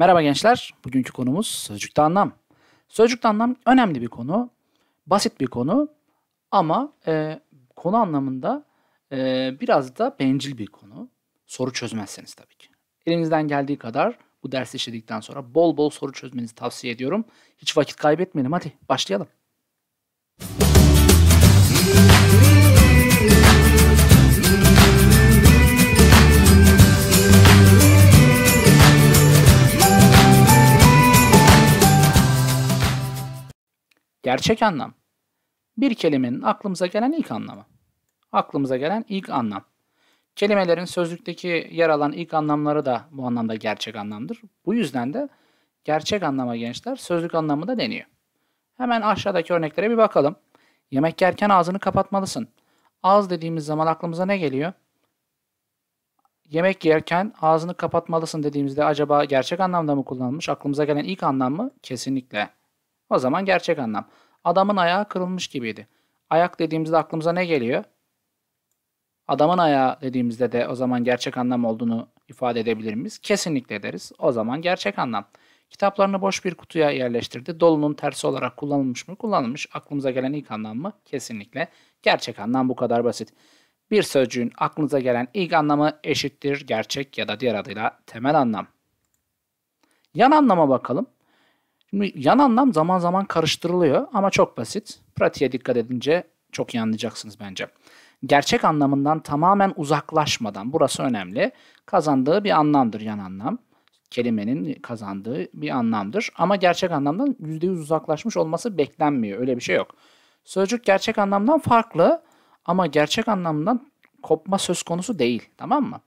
Merhaba gençler. Bugünkü konumuz sözcükte anlam. Sözcükte anlam önemli bir konu. Basit bir konu ama e, konu anlamında e, biraz da bencil bir konu. Soru çözmezseniz tabii ki. Elinizden geldiği kadar bu dersi işledikten sonra bol bol soru çözmenizi tavsiye ediyorum. Hiç vakit kaybetmeyelim. Hadi başlayalım. Gerçek anlam. Bir kelimenin aklımıza gelen ilk anlamı. Aklımıza gelen ilk anlam. Kelimelerin sözlükteki yer alan ilk anlamları da bu anlamda gerçek anlamdır. Bu yüzden de gerçek anlama gençler sözlük anlamı da deniyor. Hemen aşağıdaki örneklere bir bakalım. Yemek yerken ağzını kapatmalısın. Ağız dediğimiz zaman aklımıza ne geliyor? Yemek yerken ağzını kapatmalısın dediğimizde acaba gerçek anlamda mı kullanılmış? Aklımıza gelen ilk anlam mı? Kesinlikle. O zaman gerçek anlam. Adamın ayağı kırılmış gibiydi. Ayak dediğimizde aklımıza ne geliyor? Adamın ayağı dediğimizde de o zaman gerçek anlam olduğunu ifade edebilir miyiz? Kesinlikle ederiz. O zaman gerçek anlam. Kitaplarını boş bir kutuya yerleştirdi. Dolunun tersi olarak kullanılmış mı? Kullanılmış. Aklımıza gelen ilk anlam mı? Kesinlikle. Gerçek anlam bu kadar basit. Bir sözcüğün aklınıza gelen ilk anlamı eşittir gerçek ya da diğer adıyla temel anlam. Yan anlama bakalım. Şimdi yan anlam zaman zaman karıştırılıyor ama çok basit. Pratiğe dikkat edince çok iyi anlayacaksınız bence. Gerçek anlamından tamamen uzaklaşmadan, burası önemli, kazandığı bir anlamdır yan anlam. Kelimenin kazandığı bir anlamdır ama gerçek anlamdan %100 uzaklaşmış olması beklenmiyor. Öyle bir şey yok. Sözcük gerçek anlamdan farklı ama gerçek anlamdan kopma söz konusu değil. Tamam mı?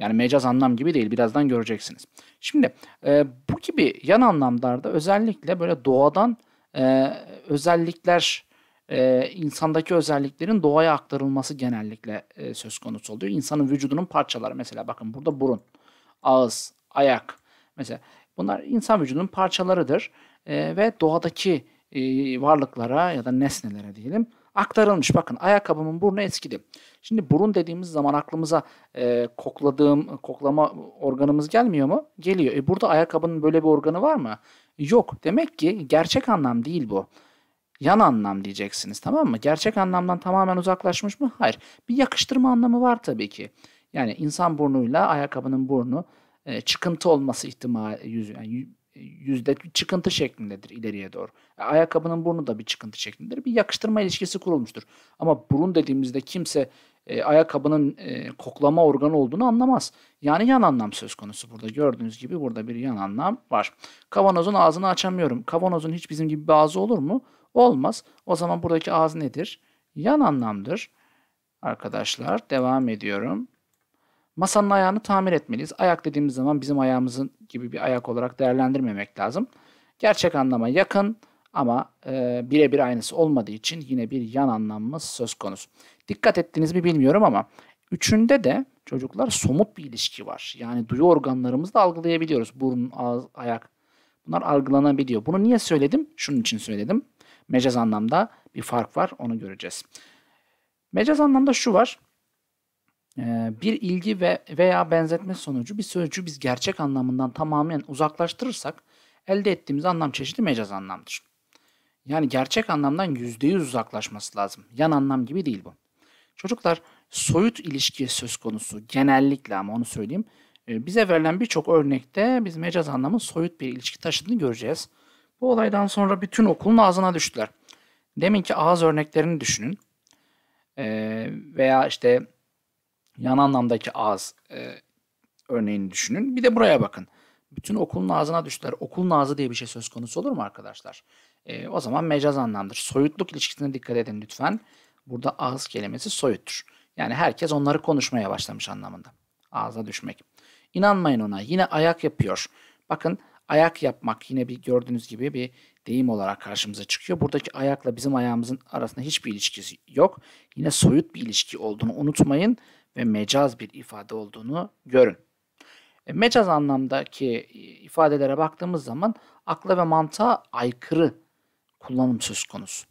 Yani mecaz anlam gibi değil. Birazdan göreceksiniz. Şimdi e, bu gibi yan anlamlarda özellikle böyle doğadan e, özellikler e, insandaki özelliklerin doğaya aktarılması genellikle e, söz konusu oluyor. İnsanın vücudunun parçaları mesela bakın burada burun, ağız, ayak mesela bunlar insan vücudunun parçalarıdır e, ve doğadaki e, varlıklara ya da nesnelere diyelim aktarılmış. Bakın ayakkabımın burnu eskidi. Şimdi burun dediğimiz zaman aklımıza e, kokladığım, koklama organımız gelmiyor mu? Geliyor. E burada ayakkabının böyle bir organı var mı? Yok. Demek ki gerçek anlam değil bu. Yan anlam diyeceksiniz tamam mı? Gerçek anlamdan tamamen uzaklaşmış mı? Hayır. Bir yakıştırma anlamı var tabii ki. Yani insan burnuyla ayakkabının burnu e, çıkıntı olması ihtimali yüzü yani yüzde çıkıntı şeklindedir ileriye doğru. E, ayakkabının burnu da bir çıkıntı şeklindedir. Bir yakıştırma ilişkisi kurulmuştur. Ama burun dediğimizde kimse e, ayakkabının e, koklama organı olduğunu anlamaz. Yani yan anlam söz konusu burada. Gördüğünüz gibi burada bir yan anlam var. Kavanozun ağzını açamıyorum. Kavanozun hiç bizim gibi bir ağzı olur mu? Olmaz. O zaman buradaki ağız nedir? Yan anlamdır. Arkadaşlar devam ediyorum. Masanın ayağını tamir etmeliyiz. Ayak dediğimiz zaman bizim ayağımızın gibi bir ayak olarak değerlendirmemek lazım. Gerçek anlama yakın ama e, birebir aynısı olmadığı için yine bir yan anlamımız söz konusu. Dikkat ettiğiniz mi bilmiyorum ama üçünde de çocuklar somut bir ilişki var. Yani duyu organlarımızla algılayabiliyoruz. Burun, ağız, ayak. Bunlar algılanabiliyor. Bunu niye söyledim? Şunun için söyledim. Mecaz anlamda bir fark var. Onu göreceğiz. Mecaz anlamda şu var. Ee, bir ilgi ve veya benzetme sonucu bir sözcüğü biz gerçek anlamından tamamen uzaklaştırırsak elde ettiğimiz anlam çeşidi mecaz anlamdır. Yani gerçek anlamdan %100 uzaklaşması lazım. Yan anlam gibi değil bu. Çocuklar soyut ilişki söz konusu genellikle ama onu söyleyeyim. E, bize verilen birçok örnekte biz mecaz anlamın soyut bir ilişki taşıdığını göreceğiz. Bu olaydan sonra bütün okulun ağzına düştüler. Deminki ağız örneklerini düşünün. Ee, veya işte yan anlamdaki ağız e, örneğini düşünün. Bir de buraya bakın. Bütün okulun ağzına düştüler. Okulun ağzı diye bir şey söz konusu olur mu arkadaşlar? E, o zaman mecaz anlamdır. Soyutluk ilişkisine dikkat edin lütfen. Burada ağız kelimesi soyuttur. Yani herkes onları konuşmaya başlamış anlamında. Ağza düşmek. İnanmayın ona. Yine ayak yapıyor. Bakın ayak yapmak yine bir gördüğünüz gibi bir deyim olarak karşımıza çıkıyor. Buradaki ayakla bizim ayağımızın arasında hiçbir ilişkisi yok. Yine soyut bir ilişki olduğunu unutmayın ve mecaz bir ifade olduğunu görün. E, mecaz anlamdaki e, ifadelere baktığımız zaman akla ve mantığa aykırı kullanım söz konusu.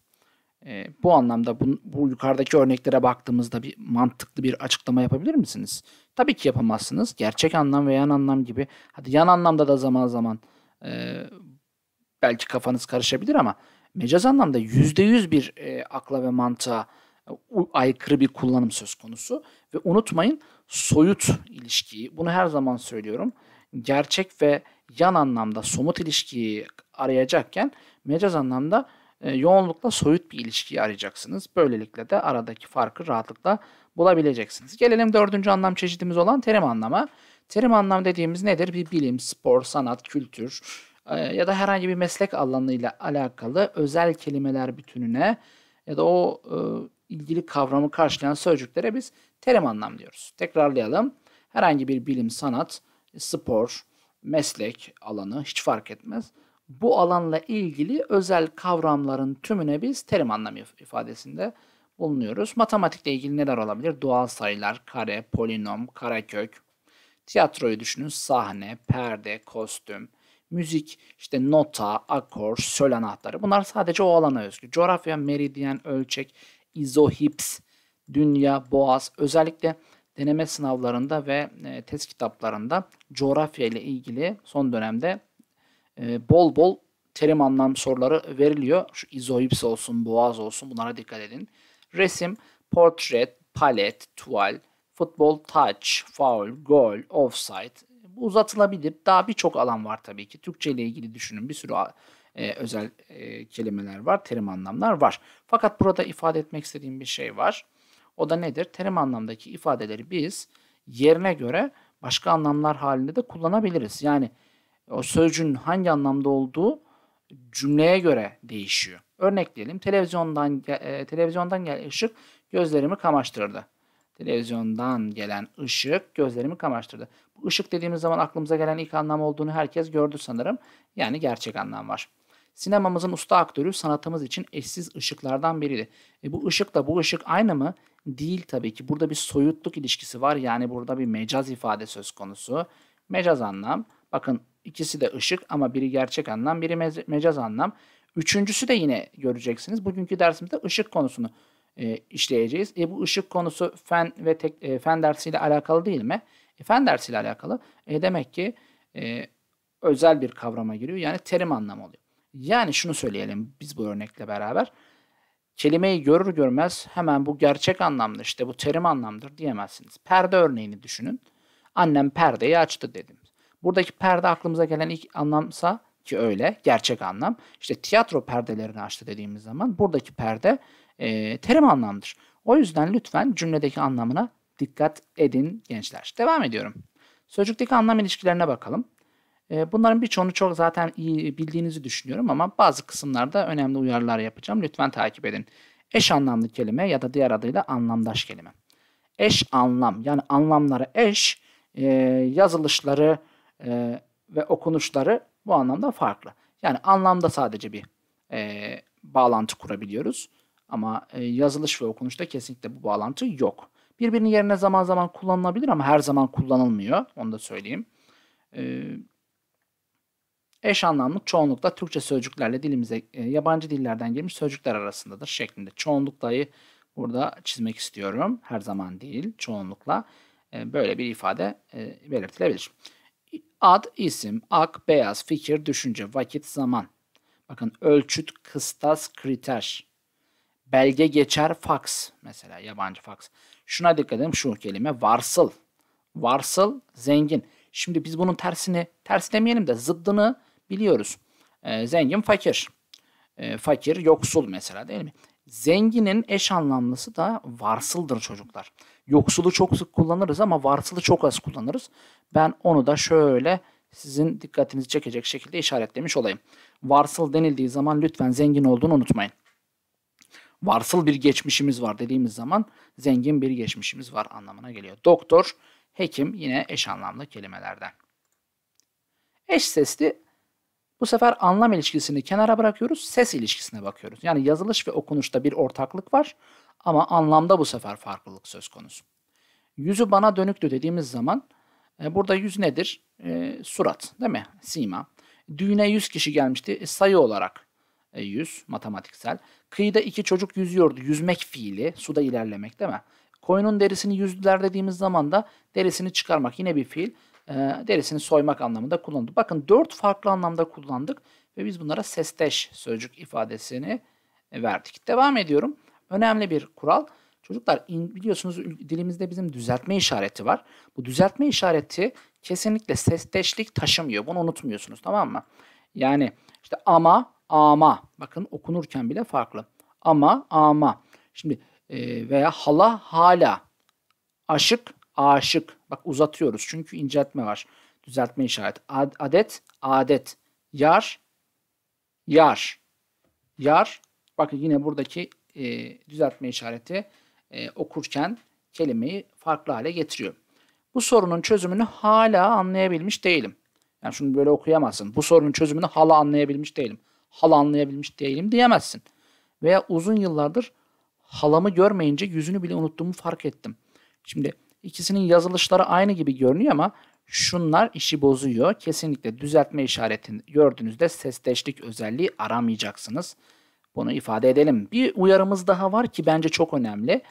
E, bu anlamda bu, bu yukarıdaki örneklere baktığımızda bir mantıklı bir açıklama yapabilir misiniz? Tabii ki yapamazsınız. Gerçek anlam ve yan anlam gibi. Hadi yan anlamda da zaman zaman e, belki kafanız karışabilir ama mecaz anlamda yüzde yüz bir e, akla ve mantığa aykırı bir kullanım söz konusu. Ve unutmayın soyut ilişkiyi, bunu her zaman söylüyorum, gerçek ve yan anlamda somut ilişkiyi arayacakken mecaz anlamda e, yoğunlukla soyut bir ilişkiyi arayacaksınız. Böylelikle de aradaki farkı rahatlıkla bulabileceksiniz. Gelelim dördüncü anlam çeşidimiz olan terim anlama. Terim anlam dediğimiz nedir? Bir bilim, spor, sanat, kültür e, ya da herhangi bir meslek alanıyla alakalı özel kelimeler bütününe ya da o e, ilgili kavramı karşılayan sözcüklere biz terim anlam diyoruz. Tekrarlayalım. Herhangi bir bilim, sanat, spor, meslek alanı hiç fark etmez. Bu alanla ilgili özel kavramların tümüne biz terim anlamı ifadesinde bulunuyoruz. Matematikle ilgili neler olabilir? Doğal sayılar, kare, polinom, karekök. Tiyatroyu düşünün. Sahne, perde, kostüm, müzik, işte nota, akor, söl anahtarı. Bunlar sadece o alana özgü. Coğrafya, meridyen, ölçek, izohips, dünya, boğaz özellikle deneme sınavlarında ve e, test kitaplarında coğrafya ile ilgili son dönemde e, bol bol terim anlam soruları veriliyor. Şu izohips olsun, boğaz olsun bunlara dikkat edin. Resim, portret, palet, tuval, futbol, touch, foul, goal, offside. Bu uzatılabilir. Daha birçok alan var tabii ki. Türkçe ile ilgili düşünün. Bir sürü e, özel e, kelimeler var, terim anlamlar var. Fakat burada ifade etmek istediğim bir şey var. O da nedir? Terim anlamdaki ifadeleri biz yerine göre başka anlamlar halinde de kullanabiliriz. Yani o sözcüğün hangi anlamda olduğu cümleye göre değişiyor. Örnekleyelim. Televizyondan e, televizyondan gelen ışık gözlerimi kamaştırdı. Televizyondan gelen ışık gözlerimi kamaştırdı. Bu ışık dediğimiz zaman aklımıza gelen ilk anlam olduğunu herkes gördü sanırım. Yani gerçek anlam var. Sinemamızın usta aktörü sanatımız için eşsiz ışıklardan biriydi. E bu da bu ışık aynı mı? Değil tabii ki. Burada bir soyutluk ilişkisi var. Yani burada bir mecaz ifade söz konusu. Mecaz anlam. Bakın ikisi de ışık ama biri gerçek anlam, biri me- mecaz anlam. Üçüncüsü de yine göreceksiniz. Bugünkü dersimizde ışık konusunu e, işleyeceğiz. E bu ışık konusu fen ve tek, e, fen dersiyle alakalı değil mi? E, fen dersiyle alakalı. E, demek ki e, özel bir kavrama giriyor. Yani terim anlamı oluyor. Yani şunu söyleyelim biz bu örnekle beraber. Kelimeyi görür görmez hemen bu gerçek anlamda işte bu terim anlamdır diyemezsiniz. Perde örneğini düşünün. Annem perdeyi açtı dedim. Buradaki perde aklımıza gelen ilk anlamsa ki öyle gerçek anlam. İşte tiyatro perdelerini açtı dediğimiz zaman buradaki perde e, terim anlamdır. O yüzden lütfen cümledeki anlamına dikkat edin gençler. Devam ediyorum. Sözcükteki anlam ilişkilerine bakalım. Bunların birçoğunu çok zaten iyi bildiğinizi düşünüyorum ama bazı kısımlarda önemli uyarılar yapacağım. Lütfen takip edin. Eş anlamlı kelime ya da diğer adıyla anlamdaş kelime. Eş anlam yani anlamları eş, yazılışları ve okunuşları bu anlamda farklı. Yani anlamda sadece bir bağlantı kurabiliyoruz ama yazılış ve okunuşta kesinlikle bu bağlantı yok. Birbirinin yerine zaman zaman kullanılabilir ama her zaman kullanılmıyor. Onu da söyleyeyim. Eş anlamlık çoğunlukla Türkçe sözcüklerle dilimize e, yabancı dillerden girmiş sözcükler arasındadır şeklinde. Çoğunluklayı burada çizmek istiyorum. Her zaman değil, çoğunlukla e, böyle bir ifade e, belirtilebilir. Ad, isim, ak, beyaz, fikir, düşünce, vakit, zaman. Bakın ölçüt, kıstas, kriter. Belge geçer, fax Mesela yabancı fax. Şuna dikkat edin şu kelime varsıl. Varsıl, zengin. Şimdi biz bunun tersini, ters demeyelim de zıddını biliyoruz. E, zengin fakir. E, fakir yoksul mesela değil mi? Zenginin eş anlamlısı da varsıldır çocuklar. Yoksulu çok sık kullanırız ama varsılı çok az kullanırız. Ben onu da şöyle sizin dikkatinizi çekecek şekilde işaretlemiş olayım. Varsıl denildiği zaman lütfen zengin olduğunu unutmayın. Varsıl bir geçmişimiz var dediğimiz zaman zengin bir geçmişimiz var anlamına geliyor. Doktor, hekim yine eş anlamlı kelimelerden. Eş sesli bu sefer anlam ilişkisini kenara bırakıyoruz, ses ilişkisine bakıyoruz. Yani yazılış ve okunuşta bir ortaklık var ama anlamda bu sefer farklılık söz konusu. Yüzü bana dönüktü dediğimiz zaman e, burada yüz nedir? E, surat değil mi? Sima. Düğüne 100 kişi gelmişti e, sayı olarak e, 100 matematiksel. Kıyıda iki çocuk yüzüyordu. Yüzmek fiili suda ilerlemek değil mi? Koyunun derisini yüzdüler dediğimiz zaman da derisini çıkarmak yine bir fiil. Ee, derisini soymak anlamında kullanıldı. Bakın dört farklı anlamda kullandık ve biz bunlara sesteş sözcük ifadesini verdik. Devam ediyorum. Önemli bir kural. Çocuklar biliyorsunuz dilimizde bizim düzeltme işareti var. Bu düzeltme işareti kesinlikle sesteşlik taşımıyor. Bunu unutmuyorsunuz tamam mı? Yani işte ama, ama. Bakın okunurken bile farklı. Ama, ama. Şimdi e, veya hala, hala. Aşık, aşık. Bak uzatıyoruz çünkü inceltme var. Düzeltme işaret. Ad, adet, adet. Yar, yar. Yar. Bakın yine buradaki e, düzeltme işareti e, okurken kelimeyi farklı hale getiriyor. Bu sorunun çözümünü hala anlayabilmiş değilim. Yani şunu böyle okuyamazsın. Bu sorunun çözümünü hala anlayabilmiş değilim. Hala anlayabilmiş değilim diyemezsin. Veya uzun yıllardır halamı görmeyince yüzünü bile unuttuğumu fark ettim. Şimdi İkisinin yazılışları aynı gibi görünüyor ama şunlar işi bozuyor. Kesinlikle düzeltme işaretini gördüğünüzde sesleşlik özelliği aramayacaksınız. Bunu ifade edelim. Bir uyarımız daha var ki bence çok önemli.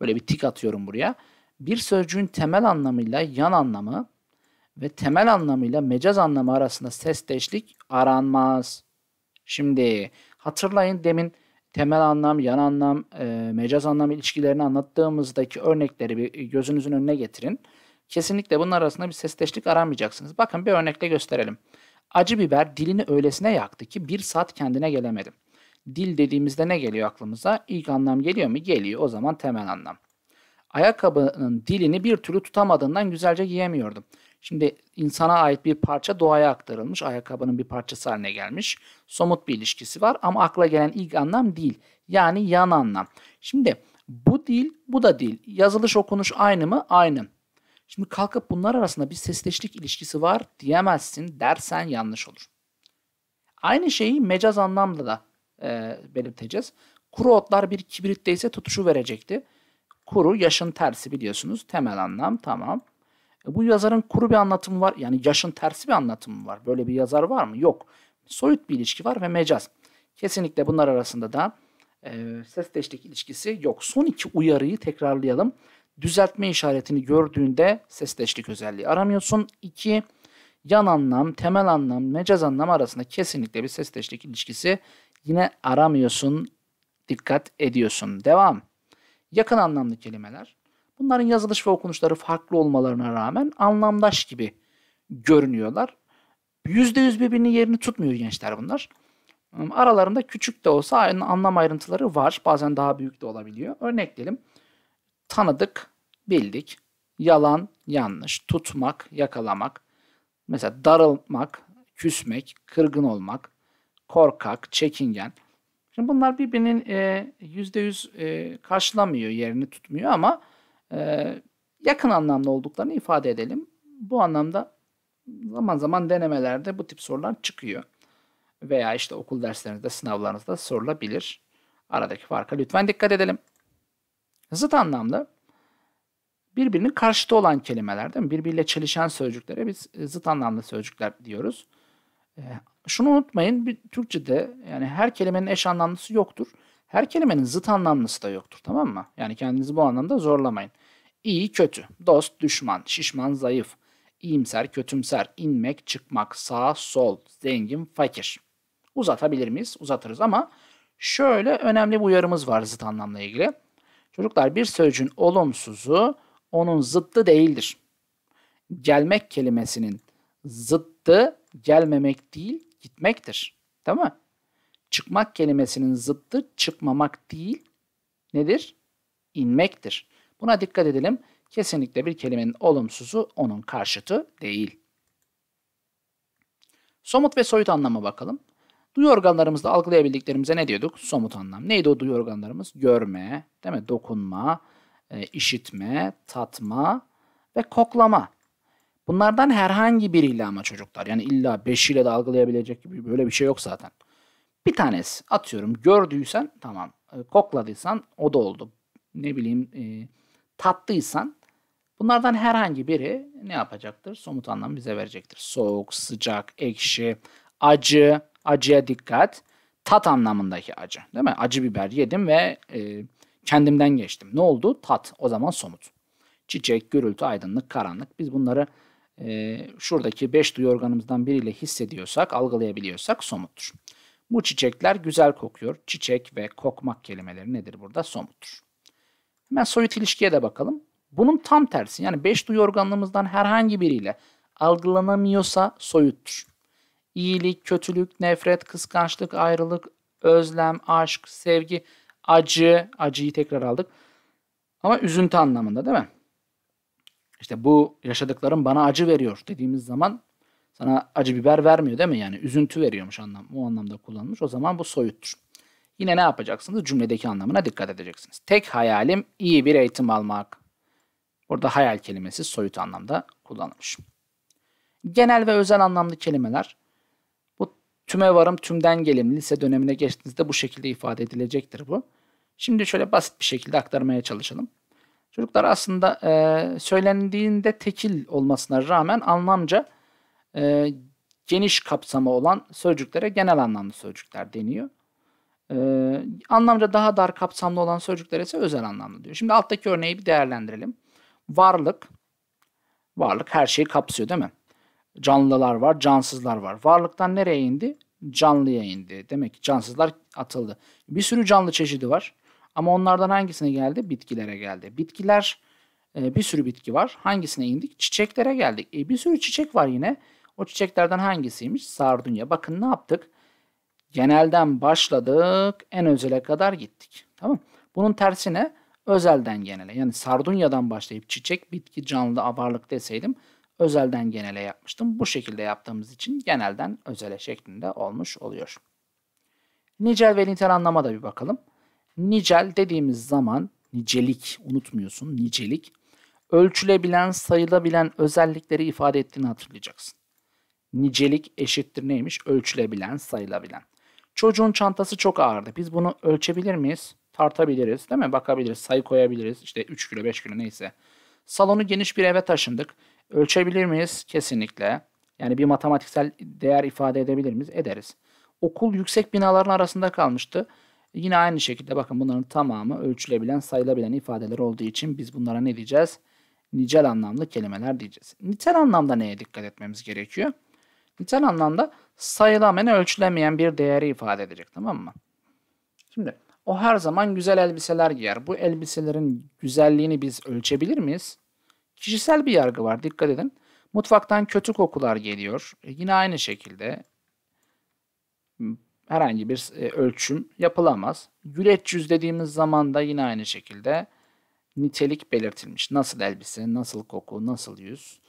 Böyle bir tik atıyorum buraya. Bir sözcüğün temel anlamıyla yan anlamı ve temel anlamıyla mecaz anlamı arasında sesleşlik aranmaz. Şimdi hatırlayın demin temel anlam, yan anlam, e, mecaz anlam ilişkilerini anlattığımızdaki örnekleri bir gözünüzün önüne getirin. Kesinlikle bunun arasında bir sesleşlik aramayacaksınız. Bakın bir örnekle gösterelim. Acı biber dilini öylesine yaktı ki bir saat kendine gelemedim. Dil dediğimizde ne geliyor aklımıza? İlk anlam geliyor mu? Geliyor. O zaman temel anlam. Ayakkabının dilini bir türlü tutamadığından güzelce giyemiyordum. Şimdi insana ait bir parça doğaya aktarılmış, ayakkabının bir parçası haline gelmiş. Somut bir ilişkisi var ama akla gelen ilk anlam değil. Yani yan anlam. Şimdi bu değil, bu da değil. Yazılış okunuş aynı mı? Aynı. Şimdi kalkıp bunlar arasında bir sesleşlik ilişkisi var diyemezsin dersen yanlış olur. Aynı şeyi mecaz anlamda da e, belirteceğiz. Kuru otlar bir kibritte ise tutuşu verecekti. Kuru yaşın tersi biliyorsunuz. Temel anlam tamam. E, bu yazarın kuru bir anlatımı var. Yani yaşın tersi bir anlatımı var. Böyle bir yazar var mı? Yok. Soyut bir ilişki var ve mecaz. Kesinlikle bunlar arasında da e, sesteşlik ilişkisi yok. Son iki uyarıyı tekrarlayalım. Düzeltme işaretini gördüğünde ses sesteşlik özelliği aramıyorsun. İki, yan anlam, temel anlam, mecaz anlam arasında kesinlikle bir ses sesteşlik ilişkisi yine aramıyorsun, dikkat ediyorsun. Devam. Yakın anlamlı kelimeler. Bunların yazılış ve okunuşları farklı olmalarına rağmen anlamdaş gibi görünüyorlar. Yüzde yüz birbirinin yerini tutmuyor gençler bunlar. Hmm, aralarında küçük de olsa anlam ayrıntıları var. Bazen daha büyük de olabiliyor. Örnekleyelim. Tanıdık, bildik, yalan, yanlış, tutmak, yakalamak. Mesela darılmak, küsmek, kırgın olmak, korkak, çekingen. Şimdi bunlar birbirinin e, yüzde yüz e, karşılamıyor, yerini tutmuyor ama ee, yakın anlamda olduklarını ifade edelim. Bu anlamda zaman zaman denemelerde bu tip sorular çıkıyor. Veya işte okul derslerinizde, sınavlarınızda sorulabilir. Aradaki farka lütfen dikkat edelim. Zıt anlamda birbirinin karşıtı olan kelimeler değil mi? Birbiriyle çelişen sözcüklere biz e, zıt anlamlı sözcükler diyoruz. Ee, şunu unutmayın, bir Türkçe'de yani her kelimenin eş anlamlısı yoktur. Her kelimenin zıt anlamlısı da yoktur tamam mı? Yani kendinizi bu anlamda zorlamayın. İyi, kötü, dost, düşman, şişman, zayıf, iyimser, kötümser, inmek, çıkmak, sağ, sol, zengin, fakir. Uzatabilir miyiz? Uzatırız ama şöyle önemli bir uyarımız var zıt anlamla ilgili. Çocuklar bir sözcüğün olumsuzu onun zıttı değildir. Gelmek kelimesinin zıttı gelmemek değil gitmektir. Değil mi? çıkmak kelimesinin zıttı çıkmamak değil, nedir? İnmektir. Buna dikkat edelim. Kesinlikle bir kelimenin olumsuzu onun karşıtı değil. Somut ve soyut anlama bakalım. Duyu organlarımızda algılayabildiklerimize ne diyorduk? Somut anlam. Neydi o duyu organlarımız? Görme, değil mi? Dokunma, e, işitme, tatma ve koklama. Bunlardan herhangi biriyle ama çocuklar. Yani illa beşiyle de algılayabilecek gibi böyle bir şey yok zaten. Bir tanesi atıyorum gördüysen tamam e, kokladıysan o da oldu. Ne bileyim e, tattıysan bunlardan herhangi biri ne yapacaktır? Somut anlam bize verecektir. Soğuk, sıcak, ekşi, acı, acıya dikkat. Tat anlamındaki acı değil mi? Acı biber yedim ve e, kendimden geçtim. Ne oldu? Tat. O zaman somut. Çiçek, gürültü, aydınlık, karanlık. Biz bunları e, şuradaki beş duyu organımızdan biriyle hissediyorsak, algılayabiliyorsak somuttur. Bu çiçekler güzel kokuyor. Çiçek ve kokmak kelimeleri nedir burada? Somuttur. Hemen soyut ilişkiye de bakalım. Bunun tam tersi yani beş duyu organlarımızdan herhangi biriyle algılanamıyorsa soyuttur. İyilik, kötülük, nefret, kıskançlık, ayrılık, özlem, aşk, sevgi, acı, acıyı tekrar aldık. Ama üzüntü anlamında değil mi? İşte bu yaşadıklarım bana acı veriyor dediğimiz zaman sana acı biber vermiyor değil mi? Yani üzüntü veriyormuş anlam. O anlamda kullanılmış. O zaman bu soyuttur. Yine ne yapacaksınız? Cümledeki anlamına dikkat edeceksiniz. Tek hayalim iyi bir eğitim almak. Burada hayal kelimesi soyut anlamda kullanılmış. Genel ve özel anlamlı kelimeler bu tüme varım tümden gelim lise dönemine geçtiğinizde bu şekilde ifade edilecektir bu. Şimdi şöyle basit bir şekilde aktarmaya çalışalım. Çocuklar aslında e, söylendiğinde tekil olmasına rağmen anlamca e, geniş kapsamı olan sözcüklere genel anlamlı sözcükler deniyor. E, anlamca daha dar kapsamlı olan sözcüklere ise özel anlamlı diyor. Şimdi alttaki örneği bir değerlendirelim. Varlık, varlık her şeyi kapsıyor değil mi? Canlılar var, cansızlar var. Varlıktan nereye indi? Canlıya indi. Demek ki cansızlar atıldı. Bir sürü canlı çeşidi var. Ama onlardan hangisine geldi? Bitkilere geldi. Bitkiler e, bir sürü bitki var. Hangisine indik? Çiçeklere geldik. E, bir sürü çiçek var yine. O çiçeklerden hangisiymiş? Sardunya. Bakın ne yaptık? Genelden başladık, en özele kadar gittik. Tamam Bunun tersine özelden genele. Yani sardunyadan başlayıp çiçek, bitki, canlı, varlık deseydim özelden genele yapmıştım. Bu şekilde yaptığımız için genelden özele şeklinde olmuş oluyor. Nicel ve nitel anlama da bir bakalım. Nicel dediğimiz zaman nicelik unutmuyorsun nicelik ölçülebilen sayılabilen özellikleri ifade ettiğini hatırlayacaksın. Nicelik eşittir neymiş? Ölçülebilen, sayılabilen. Çocuğun çantası çok ağırdı. Biz bunu ölçebilir miyiz? Tartabiliriz değil mi? Bakabiliriz, sayı koyabiliriz. İşte 3 kilo, 5 kilo neyse. Salonu geniş bir eve taşındık. Ölçebilir miyiz? Kesinlikle. Yani bir matematiksel değer ifade edebilir miyiz? Ederiz. Okul yüksek binaların arasında kalmıştı. Yine aynı şekilde bakın bunların tamamı ölçülebilen, sayılabilen ifadeler olduğu için biz bunlara ne diyeceğiz? Nicel anlamlı kelimeler diyeceğiz. Nitel anlamda neye dikkat etmemiz gerekiyor? Nicel anlamda sayılamayan, ölçülemeyen bir değeri ifade edecek tamam mı? Şimdi o her zaman güzel elbiseler giyer. Bu elbiselerin güzelliğini biz ölçebilir miyiz? Kişisel bir yargı var dikkat edin. Mutfaktan kötü kokular geliyor. E, yine aynı şekilde herhangi bir e, ölçüm yapılamaz. Güleç yüz dediğimiz zaman da yine aynı şekilde nitelik belirtilmiş. Nasıl elbise, nasıl koku, nasıl yüz.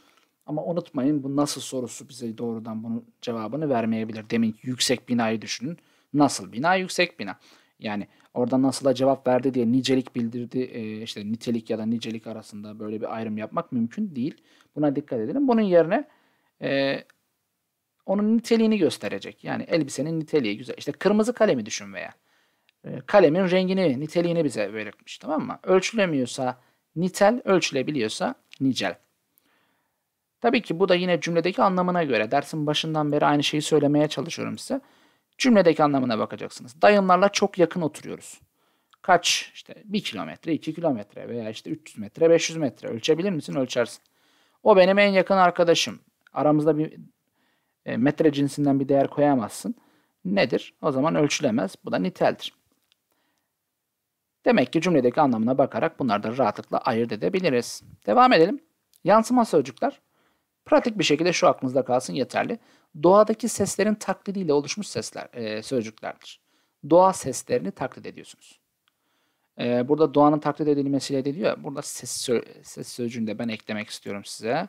Ama unutmayın bu nasıl sorusu bize doğrudan bunun cevabını vermeyebilir. Demin yüksek binayı düşünün. Nasıl bina? Yüksek bina. Yani orada nasıl'a cevap verdi diye nicelik bildirdi. E, işte nitelik ya da nicelik arasında böyle bir ayrım yapmak mümkün değil. Buna dikkat edelim. Bunun yerine e, onun niteliğini gösterecek. Yani elbisenin niteliği güzel. İşte kırmızı kalemi düşün veya. E, kalemin rengini, niteliğini bize belirtmiş tamam mı? Ölçülemiyorsa nitel, ölçülebiliyorsa nicel. Tabii ki bu da yine cümledeki anlamına göre. Dersin başından beri aynı şeyi söylemeye çalışıyorum size. Cümledeki anlamına bakacaksınız. Dayımlarla çok yakın oturuyoruz. Kaç? işte 1 kilometre, 2 kilometre veya işte 300 metre, 500 metre. Ölçebilir misin? Ölçersin. O benim en yakın arkadaşım. Aramızda bir e, metre cinsinden bir değer koyamazsın. Nedir? O zaman ölçülemez. Bu da niteldir. Demek ki cümledeki anlamına bakarak bunları da rahatlıkla ayırt edebiliriz. Devam edelim. Yansıma sözcükler. Pratik bir şekilde şu aklınızda kalsın yeterli. Doğadaki seslerin taklidiyle oluşmuş sesler, e, sözcüklerdir. Doğa seslerini taklit ediyorsunuz. E, burada doğanın taklit edilmesiyle ediliyor. Burada ses, sö ses sözcüğünü de ben eklemek istiyorum size.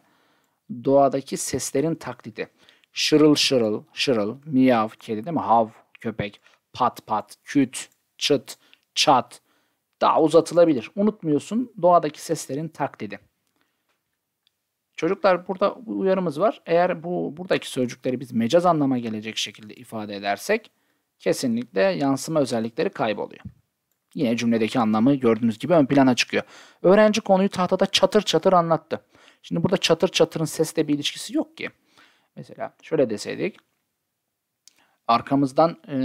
Doğadaki seslerin taklidi. Şırıl şırıl, şırıl, miyav, kedi değil mi? Hav, köpek, pat pat, küt, çıt, çat. Daha uzatılabilir. Unutmuyorsun doğadaki seslerin taklidi. Çocuklar burada uyarımız var. Eğer bu buradaki sözcükleri biz mecaz anlama gelecek şekilde ifade edersek kesinlikle yansıma özellikleri kayboluyor. Yine cümledeki anlamı gördüğünüz gibi ön plana çıkıyor. Öğrenci konuyu tahtada çatır çatır anlattı. Şimdi burada çatır çatırın sesle bir ilişkisi yok ki. Mesela şöyle deseydik. Arkamızdan e,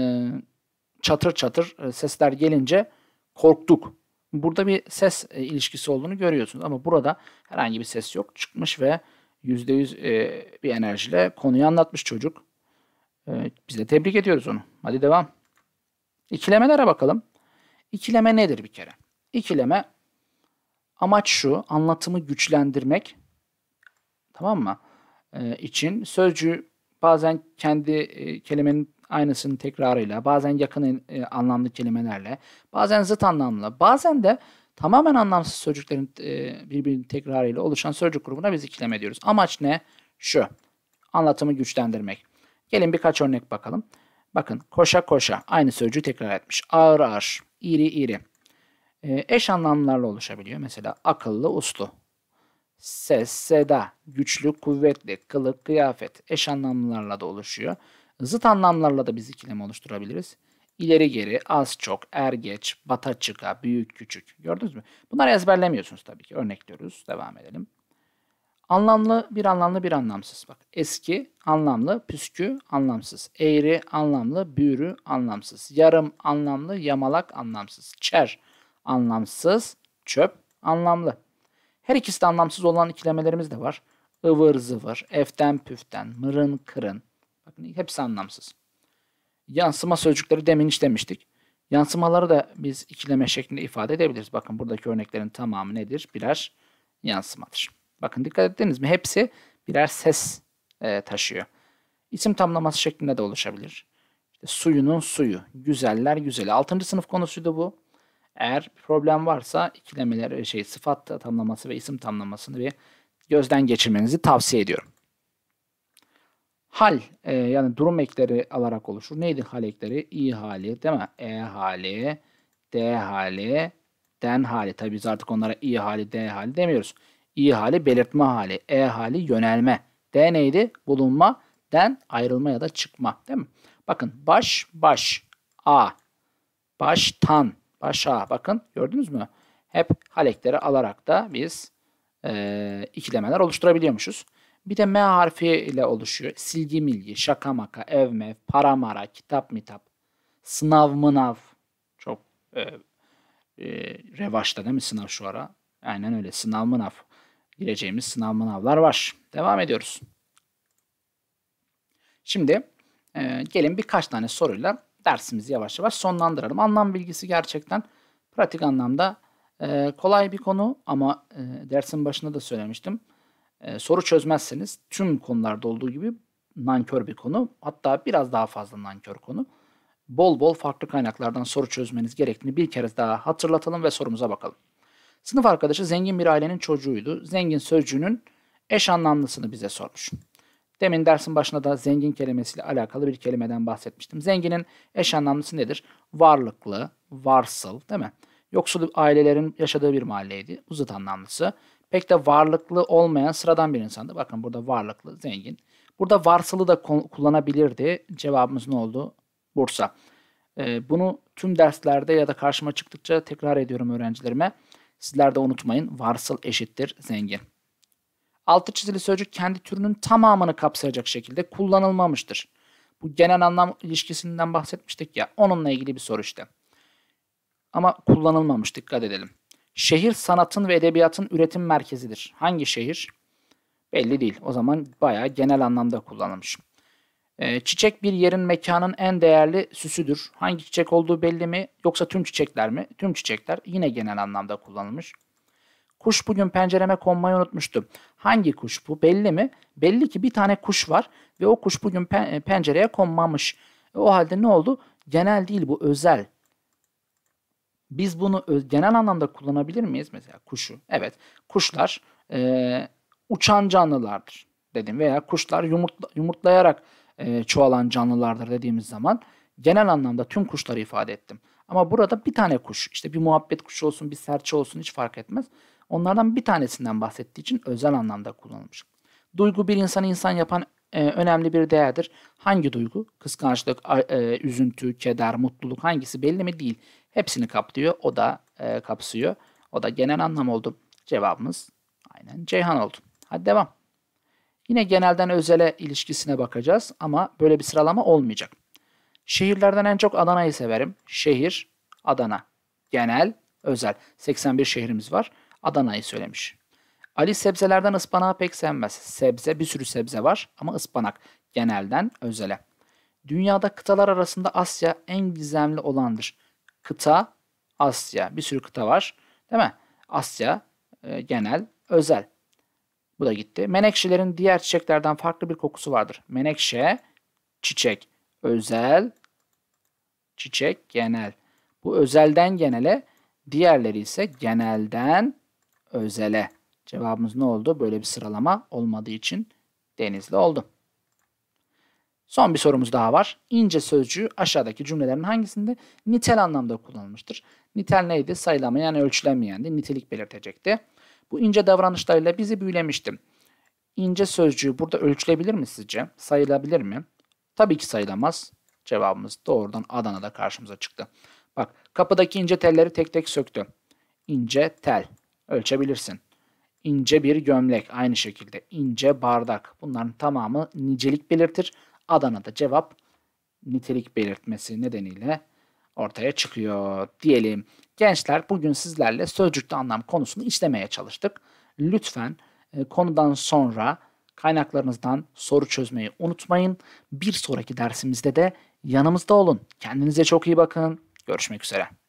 çatır çatır sesler gelince korktuk Burada bir ses e, ilişkisi olduğunu görüyorsunuz ama burada herhangi bir ses yok. Çıkmış ve %100 e, bir enerjiyle konuyu anlatmış çocuk. E, biz de tebrik ediyoruz onu. Hadi devam. İkilemelere bakalım. İkileme nedir bir kere? İkileme amaç şu anlatımı güçlendirmek tamam mı? Ee, için sözcüğü bazen kendi kelimenin aynısının tekrarıyla, bazen yakın e, anlamlı kelimelerle, bazen zıt anlamlı, bazen de tamamen anlamsız sözcüklerin e, birbirinin tekrarıyla oluşan sözcük grubuna biz ikileme diyoruz. Amaç ne? Şu. Anlatımı güçlendirmek. Gelin birkaç örnek bakalım. Bakın koşa koşa aynı sözcüğü tekrar etmiş. Ağır ağır, iri iri. E, eş anlamlarla oluşabiliyor. Mesela akıllı, uslu. Ses, seda, güçlü, kuvvetli, kılık, kıyafet eş anlamlarla da oluşuyor. Zıt anlamlarla da biz ikilem oluşturabiliriz. İleri geri, az çok, er geç, bata çıka, büyük küçük. Gördünüz mü? Bunları ezberlemiyorsunuz tabii ki. Örnekliyoruz. Devam edelim. Anlamlı, bir anlamlı, bir anlamsız. Bak eski, anlamlı, püskü, anlamsız. Eğri, anlamlı, büğrü, anlamsız. Yarım, anlamlı, yamalak, anlamsız. Çer, anlamsız, çöp, anlamlı. Her ikisi de anlamsız olan ikilemelerimiz de var. Ivır zıvır, eften püften, mırın kırın, Bakın hepsi anlamsız. Yansıma sözcükleri demin hiç demiştik. Yansımaları da biz ikileme şeklinde ifade edebiliriz. Bakın buradaki örneklerin tamamı nedir? Birer yansımadır. Bakın dikkat ettiniz mi? Hepsi birer ses e, taşıyor. İsim tamlaması şeklinde de oluşabilir. İşte suyunun suyu, güzeller güzeli. Altıncı sınıf konusuydu bu. Eğer bir problem varsa ikilemeler, şey, sıfat tamlaması ve isim tamlamasını bir gözden geçirmenizi tavsiye ediyorum hal e, yani durum ekleri alarak oluşur. Neydi hal ekleri? İ hali değil mi? E hali, D hali, den hali. Tabii biz artık onlara i hali, d hali demiyoruz. i hali belirtme hali, e hali yönelme. D neydi? Bulunma, den ayrılma ya da çıkma değil mi? Bakın baş, baş, a, baştan, başa. Bakın gördünüz mü? Hep hal halekleri alarak da biz e, ikilemeler oluşturabiliyormuşuz. Bir de M harfi ile oluşuyor. Silgi milgi, şaka maka, ev mev, para mara, kitap mitap, sınav mınav. Çok e, e, revaçta değil mi sınav şu ara? Aynen öyle sınav mınav. Gireceğimiz sınav mınavlar var. Devam ediyoruz. Şimdi e, gelin birkaç tane soruyla dersimizi yavaş yavaş sonlandıralım. Anlam bilgisi gerçekten pratik anlamda e, kolay bir konu ama e, dersin başında da söylemiştim. Ee, soru çözmezseniz tüm konularda olduğu gibi nankör bir konu. Hatta biraz daha fazla nankör konu. Bol bol farklı kaynaklardan soru çözmeniz gerektiğini bir kere daha hatırlatalım ve sorumuza bakalım. Sınıf arkadaşı zengin bir ailenin çocuğuydu. Zengin sözcüğünün eş anlamlısını bize sormuş. Demin dersin başında da zengin kelimesiyle alakalı bir kelimeden bahsetmiştim. Zenginin eş anlamlısı nedir? Varlıklı, varsıl değil mi? Yoksul ailelerin yaşadığı bir mahalleydi. Uzat anlamlısı pek de varlıklı olmayan sıradan bir insandı. Bakın burada varlıklı, zengin. Burada varsılı da kullanabilirdi. Cevabımız ne oldu? Bursa. Ee, bunu tüm derslerde ya da karşıma çıktıkça tekrar ediyorum öğrencilerime. Sizler de unutmayın varsıl eşittir zengin. Altı çizili sözcük kendi türünün tamamını kapsayacak şekilde kullanılmamıştır. Bu genel anlam ilişkisinden bahsetmiştik ya onunla ilgili bir soru işte. Ama kullanılmamış dikkat edelim. Şehir sanatın ve edebiyatın üretim merkezidir. Hangi şehir? Belli değil. O zaman bayağı genel anlamda kullanılmış. Ee, çiçek bir yerin mekanın en değerli süsüdür. Hangi çiçek olduğu belli mi yoksa tüm çiçekler mi? Tüm çiçekler yine genel anlamda kullanılmış. Kuş bugün pencereme konmayı unutmuştu. Hangi kuş bu belli mi? Belli ki bir tane kuş var ve o kuş bugün e, pencereye konmamış. E, o halde ne oldu? Genel değil bu özel. Biz bunu genel anlamda kullanabilir miyiz? Mesela kuşu. Evet kuşlar e, uçan canlılardır dedim veya kuşlar yumurtla, yumurtlayarak e, çoğalan canlılardır dediğimiz zaman genel anlamda tüm kuşları ifade ettim. Ama burada bir tane kuş işte bir muhabbet kuşu olsun bir serçe olsun hiç fark etmez. Onlardan bir tanesinden bahsettiği için özel anlamda kullanılmış. Duygu bir insanı insan yapan e, önemli bir değerdir. Hangi duygu? Kıskançlık, e, üzüntü, keder, mutluluk hangisi belli mi? Değil. Hepsini kaplıyor. O da e, kapsıyor. O da genel anlam oldu. Cevabımız aynen Ceyhan oldu. Hadi devam. Yine genelden özele ilişkisine bakacağız ama böyle bir sıralama olmayacak. Şehirlerden en çok Adana'yı severim. Şehir, Adana. Genel, özel. 81 şehrimiz var. Adana'yı söylemiş. Ali sebzelerden ıspanağı pek sevmez. Sebze, bir sürü sebze var ama ıspanak. Genelden özele. Dünyada kıtalar arasında Asya en gizemli olandır kıta Asya. Bir sürü kıta var. Değil mi? Asya e, genel özel. Bu da gitti. Menekşelerin diğer çiçeklerden farklı bir kokusu vardır. Menekşe çiçek özel çiçek genel. Bu özelden genele diğerleri ise genelden özele. Cevabımız ne oldu? Böyle bir sıralama olmadığı için denizli oldu. Son bir sorumuz daha var. İnce sözcüğü aşağıdaki cümlelerin hangisinde nitel anlamda kullanılmıştır? Nitel neydi? Sayılamayan yani ölçülemeyendi. Nitelik belirtecekti. Bu ince davranışlarıyla bizi büyülemiştim. İnce sözcüğü burada ölçülebilir mi sizce? Sayılabilir mi? Tabii ki sayılamaz. Cevabımız doğrudan Adana'da karşımıza çıktı. Bak kapıdaki ince telleri tek tek söktü. İnce tel. Ölçebilirsin. İnce bir gömlek aynı şekilde. ince bardak. Bunların tamamı nicelik belirtir. Adana'da cevap nitelik belirtmesi nedeniyle ortaya çıkıyor diyelim. Gençler bugün sizlerle sözcükte anlam konusunu işlemeye çalıştık. Lütfen e, konudan sonra kaynaklarınızdan soru çözmeyi unutmayın. Bir sonraki dersimizde de yanımızda olun. Kendinize çok iyi bakın. Görüşmek üzere.